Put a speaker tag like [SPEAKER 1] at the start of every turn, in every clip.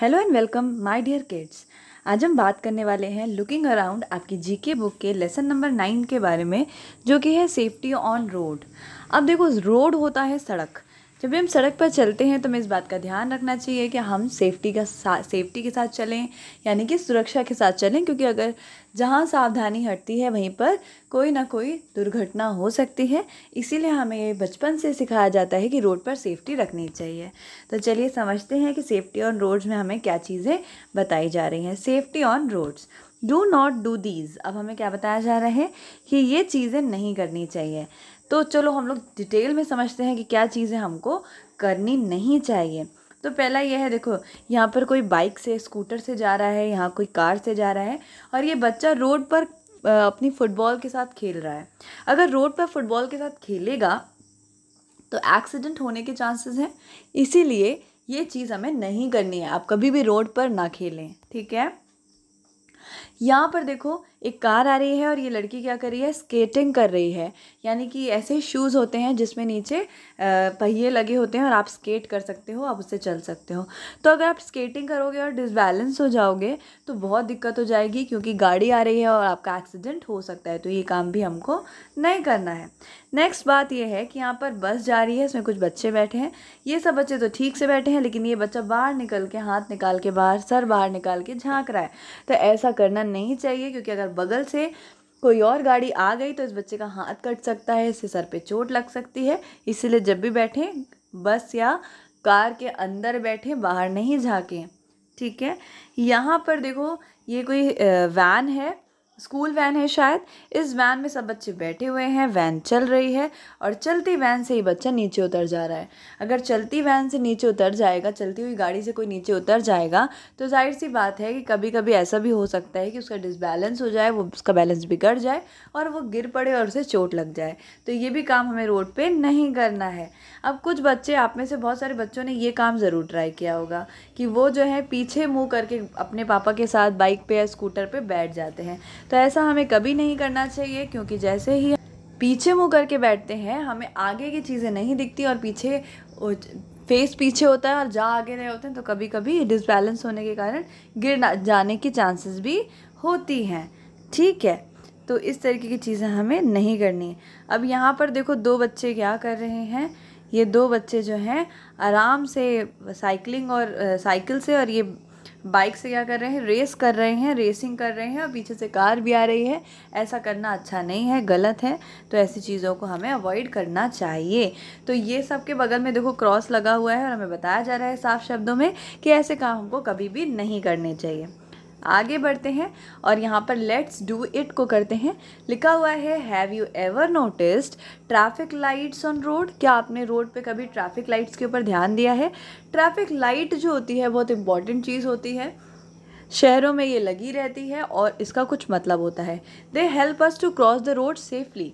[SPEAKER 1] hello and welcome my dear kids आज हम बात करने वाले हैं लुकिंग अराउंड आपकी जीके बुक के लेसन नंबर नाइन के बारे में जो कि है सेफ्टी ऑन रोड अब देखो रोड होता है सड़क जब भी हम सड़क पर चलते हैं तो हमें इस बात का ध्यान रखना चाहिए कि हम सेफ्टी का साथ सेफ्टी के साथ चलें यानी कि सुरक्षा के साथ चलें क्योंकि अगर जहाँ सावधानी हटती है वहीं पर कोई ना कोई दुर्घटना हो सकती है इसीलिए हमें बचपन से सिखाया जाता है कि रोड पर सेफ्टी रखनी चाहिए तो चलिए समझते हैं कि सेफ्टी ऑन रोड्स में हमें क्या चीज़ें बताई जा रही हैं safety on roads do not do these अब हमें क्या बताया जा रहा है कि ये चीज़ें नहीं करनी चाहिए तो चलो हम लोग डिटेल में समझते हैं कि क्या चीज़ें हमको करनी नहीं चाहिए तो पहला यह है देखो यहाँ पर कोई बाइक से स्कूटर से जा रहा है यहाँ कोई कार से जा रहा है और ये बच्चा रोड पर अपनी फ़ुटबॉल के साथ खेल रहा है अगर रोड पर फुटबॉल के साथ खेलेगा तो एक्सीडेंट होने के चांसेस हैं इसीलिए ये चीज़ हमें नहीं करनी है आप कभी भी रोड पर ना खेलें ठीक है यहाँ पर देखो एक कार आ रही है और ये लड़की क्या कर रही है स्केटिंग कर रही है यानी कि ऐसे शूज़ होते हैं जिसमें नीचे पहिए लगे होते हैं और आप स्केट कर सकते हो आप उससे चल सकते हो तो अगर आप स्केटिंग करोगे और डिसबैलेंस हो जाओगे तो बहुत दिक्कत हो जाएगी क्योंकि गाड़ी आ रही है और आपका एक्सीडेंट हो सकता है तो ये काम भी हमको नहीं करना है नेक्स्ट बात यह है कि यहाँ पर बस जा रही है इसमें कुछ बच्चे बैठे हैं ये सब बच्चे तो ठीक से बैठे हैं लेकिन ये बच्चा बाहर निकल के हाथ निकाल के बाहर सर बाहर निकाल के झाँक रहा है तो ऐसा करना नहीं चाहिए क्योंकि अगर बगल से कोई और गाड़ी आ गई तो इस बच्चे का हाथ कट सकता है इससे सर पे चोट लग सकती है इसीलिए जब भी बैठें बस या कार के अंदर बैठें बाहर नहीं झाँकें ठीक है यहाँ पर देखो ये कोई वैन है स्कूल वैन है शायद इस वैन में सब बच्चे बैठे हुए हैं वैन चल रही है और चलती वैन से ही बच्चा नीचे उतर जा रहा है अगर चलती वैन से नीचे उतर जाएगा चलती हुई गाड़ी से कोई नीचे उतर जाएगा तो जाहिर सी बात है कि कभी कभी ऐसा भी हो सकता है कि उसका डिसबैलेंस हो जाए वो उसका बैलेंस बिगड़ जाए और वो गिर पड़े और उसे चोट लग जाए तो ये भी काम हमें रोड पर नहीं करना है अब कुछ बच्चे आप में से बहुत सारे बच्चों ने ये काम ज़रूर ट्राई किया होगा कि वो जो है पीछे मुँह करके अपने पापा के साथ बाइक पे या स्कूटर पे बैठ जाते हैं तो ऐसा हमें कभी नहीं करना चाहिए क्योंकि जैसे ही पीछे मुँह करके बैठते हैं हमें आगे की चीज़ें नहीं दिखती और पीछे फेस पीछे होता है और जा आगे रहे होते हैं तो कभी कभी डिसबैलेंस होने के कारण गिर जाने की चांसेस भी होती हैं ठीक है तो इस तरीके की चीज़ें हमें नहीं करनी है अब यहाँ पर देखो दो बच्चे क्या कर रहे हैं ये दो बच्चे जो हैं आराम से साइकिलिंग और साइकिल से और ये बाइक से क्या कर रहे हैं रेस कर रहे हैं रेसिंग कर रहे हैं और पीछे से कार भी आ रही है ऐसा करना अच्छा नहीं है गलत है तो ऐसी चीज़ों को हमें अवॉइड करना चाहिए तो ये सब के बगल में देखो क्रॉस लगा हुआ है और हमें बताया जा रहा है साफ शब्दों में कि ऐसे काम हमको कभी भी नहीं करने चाहिए आगे बढ़ते हैं और यहाँ पर लेट्स डू इट को करते हैं लिखा हुआ है have you ever noticed traffic lights on road क्या आपने रोड पे कभी ट्रैफिक लाइट्स के ऊपर ध्यान दिया है ट्रैफिक लाइट जो होती है बहुत इंपॉर्टेंट चीज़ होती है शहरों में ये लगी रहती है और इसका कुछ मतलब होता है they help us to cross the road safely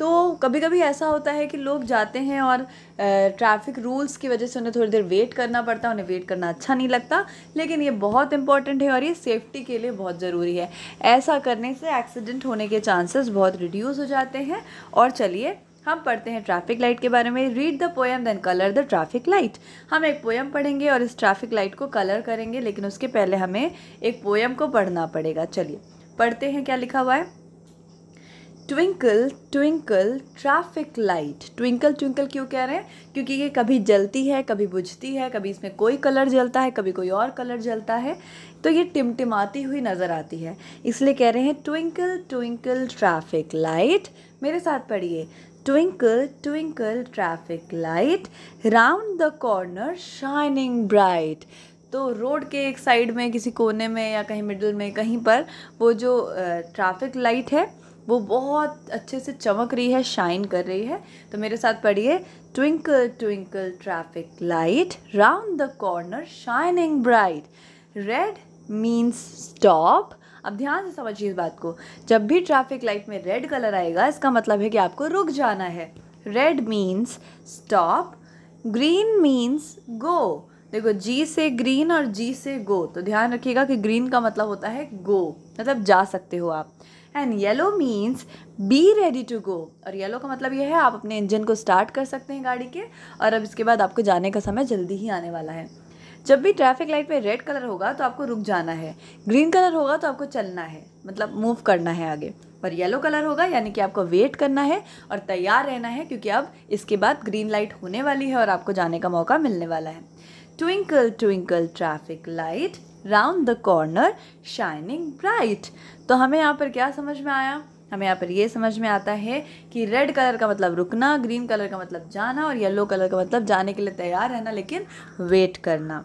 [SPEAKER 1] तो कभी कभी ऐसा होता है कि लोग जाते हैं और ट्रैफिक रूल्स की वजह से उन्हें थोड़ी देर वेट करना पड़ता है उन्हें वेट करना अच्छा नहीं लगता लेकिन ये बहुत इंपॉर्टेंट है और ये सेफ्टी के लिए बहुत ज़रूरी है ऐसा करने से एक्सीडेंट होने के चांसेस बहुत रिड्यूस हो जाते हैं और चलिए हम पढ़ते हैं ट्रैफिक लाइट के बारे में read the poem then colour the traffic light हम एक पोएम पढ़ेंगे और इस ट्रैफिक लाइट को कलर करेंगे लेकिन उसके पहले हमें एक पोएम को पढ़ना पड़ेगा चलिए पढ़ते हैं क्या लिखा हुआ है twinkle twinkle traffic light twinkle twinkle क्यों कह रहे हैं क्योंकि ये कभी जलती है कभी बुझती है कभी इसमें कोई कलर जलता है कभी कोई और कलर जलता है तो ये टिमटिमाती हुई नज़र आती है इसलिए कह रहे हैं ट्विंकल ट्विंकल ट्रैफिक लाइट मेरे साथ पढ़िए twinkle twinkle traffic light round the corner shining bright तो रोड के एक साइड में किसी कोने में या कहीं मिडल में कहीं पर वो जो ट्रैफिक लाइट है वो बहुत अच्छे से चमक रही है शाइन कर रही है तो मेरे साथ पढ़िए twinkle twinkle traffic light round the corner shining bright red means stop अब ध्यान से समझिए इस बात को जब भी ट्रैफिक लाइट में रेड कलर आएगा इसका मतलब है कि आपको रुक जाना है red means stop green means go देखो जी से ग्रीन और जी से गो तो ध्यान रखिएगा कि ग्रीन का मतलब होता है गो मतलब जा सकते हो आप and yellow means be ready to go और येलो का मतलब ये है आप अपने इंजन को स्टार्ट कर सकते हैं गाड़ी के और अब इसके बाद आपको जाने का समय जल्दी ही आने वाला है जब भी ट्रैफिक लाइट पे रेड कलर होगा तो आपको रुक जाना है ग्रीन कलर होगा तो आपको चलना है मतलब मूव करना है आगे पर येलो कलर होगा यानी कि आपको वेट करना है और तैयार रहना है क्योंकि अब इसके बाद ग्रीन लाइट होने वाली है और आपको जाने का मौका मिलने वाला है twinkle twinkle traffic light round the corner shining bright तो हमें यहाँ पर क्या समझ में आया हमें यहाँ पर ये समझ में आता है कि रेड कलर का मतलब रुकना ग्रीन कलर का मतलब जाना और येलो कलर का मतलब जाने के लिए तैयार रहना लेकिन वेट करना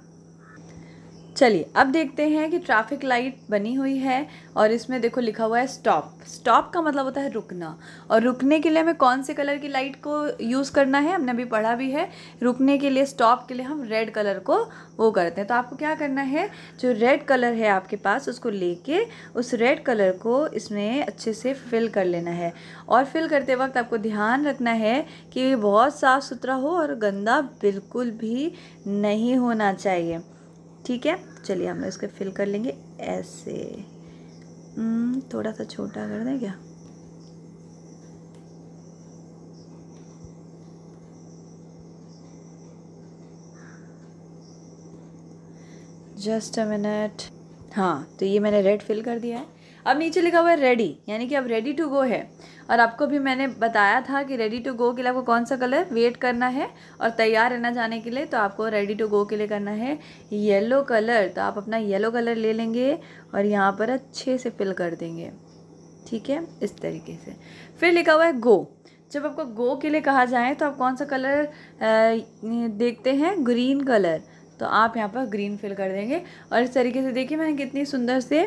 [SPEAKER 1] चलिए अब देखते हैं कि ट्रैफिक लाइट बनी हुई है और इसमें देखो लिखा हुआ है स्टॉप स्टॉप का मतलब होता है रुकना और रुकने के लिए हमें कौन से कलर की लाइट को यूज़ करना है हमने अभी पढ़ा भी है रुकने के लिए स्टॉप के लिए हम रेड कलर को वो करते हैं तो आपको क्या करना है जो रेड कलर है आपके पास उसको लेके उस रेड कलर को इसमें अच्छे से फिल कर लेना है और फिल करते वक्त आपको ध्यान रखना है कि बहुत साफ़ सुथरा हो और गंदा बिल्कुल भी नहीं होना चाहिए ठीक है चलिए हम इसके फिल कर लेंगे ऐसे हम्म, थोड़ा सा छोटा कर दें क्या जस्ट अ मिनट हाँ तो ये मैंने रेड फिल कर दिया है अब नीचे लिखा हुआ है रेडी यानी कि अब रेडी टू गो है और आपको भी मैंने बताया था कि रेडी टू गो के लिए आपको कौन सा कलर वेट करना है और तैयार रहना जाने के लिए तो आपको रेडी टू गो के लिए करना है येलो कलर तो आप अपना येलो कलर ले लेंगे और यहाँ पर अच्छे से फिल कर देंगे ठीक है इस तरीके से फिर लिखा हुआ है गो जब आपको गो के लिए कहा जाए तो आप कौन सा कलर देखते हैं ग्रीन कलर तो आप यहाँ पर ग्रीन फिल कर देंगे और इस तरीके से देखिए मैंने कितनी सुंदर से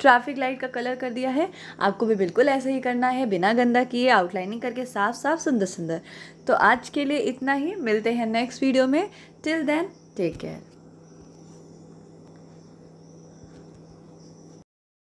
[SPEAKER 1] ट्रैफिक लाइट का कलर कर दिया है आपको भी बिल्कुल ऐसे ही करना है बिना गंदा किए आउटलाइनिंग करके साफ साफ सुंदर सुंदर तो आज के लिए इतना ही मिलते हैं नेक्स्ट वीडियो में टिल देन टेक केयर